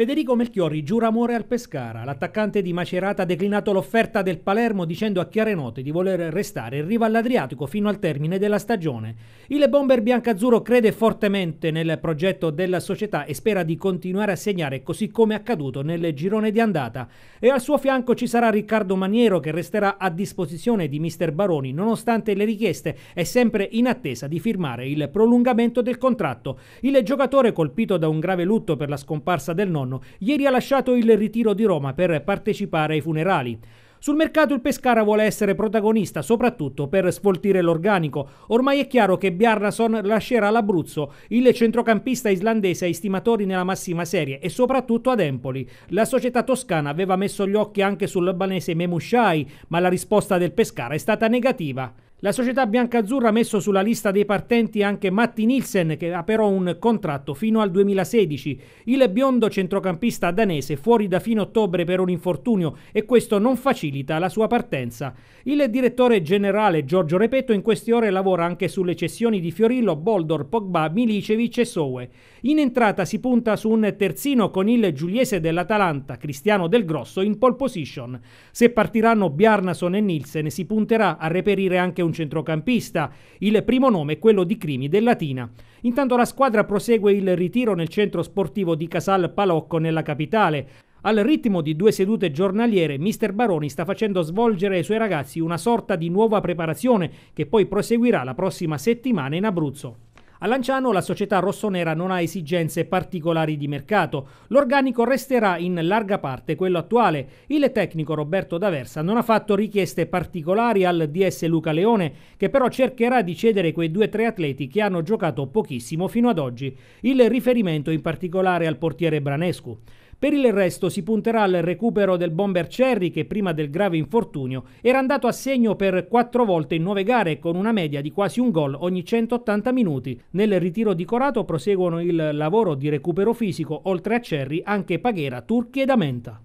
Federico Melchiori giura amore al Pescara. L'attaccante di Macerata ha declinato l'offerta del Palermo dicendo a chiare note di voler restare in riva all'Adriatico fino al termine della stagione. Il bomber biancazzurro crede fortemente nel progetto della società e spera di continuare a segnare così come accaduto nel girone di andata. E al suo fianco ci sarà Riccardo Maniero che resterà a disposizione di mister Baroni nonostante le richieste e sempre in attesa di firmare il prolungamento del contratto. Il giocatore colpito da un grave lutto per la scomparsa del nonno nonno, ieri ha lasciato il ritiro di Roma per partecipare ai funerali. Sul mercato il Pescara vuole essere protagonista, soprattutto per sfoltire l'organico. Ormai è chiaro che Bjarnason lascerà l'Abruzzo. Il centrocampista islandese ha stimatori nella massima serie e soprattutto ad Empoli. La società toscana aveva messo gli occhi anche sull'albanese Memushai, ma la risposta del Pescara è stata negativa. La società biancazzurra ha messo sulla lista dei partenti anche Matti Nielsen, che ha però un contratto fino al 2016. Il biondo centrocampista danese fuori da fine ottobre per un infortunio e questo non facilita la sua partenza. Il direttore generale Giorgio Repetto in queste ore lavora anche sulle cessioni di Fiorillo, Boldor, Pogba, Milicevic e Sowe. In entrata si punta su un terzino con il giuliese dell'Atalanta, Cristiano Del Grosso, in pole position. Se partiranno Bjarnason e Nielsen si punterà a reperire anche un un centrocampista. Il primo nome è quello di Crimi del Latina. Intanto la squadra prosegue il ritiro nel centro sportivo di Casal Palocco nella capitale. Al ritmo di due sedute giornaliere, Mister Baroni sta facendo svolgere ai suoi ragazzi una sorta di nuova preparazione che poi proseguirà la prossima settimana in Abruzzo. A Lanciano la società rossonera non ha esigenze particolari di mercato. L'organico resterà in larga parte quello attuale. Il tecnico Roberto D'Aversa non ha fatto richieste particolari al DS Luca Leone, che però cercherà di cedere quei due o tre atleti che hanno giocato pochissimo fino ad oggi. Il riferimento in particolare al portiere Branescu. Per il resto si punterà al recupero del bomber Cherry che prima del grave infortunio era andato a segno per quattro volte in nove gare con una media di quasi un gol ogni 180 minuti. Nel ritiro di Corato proseguono il lavoro di recupero fisico oltre a Cherry anche Paghera, Turchi e D'Amenta.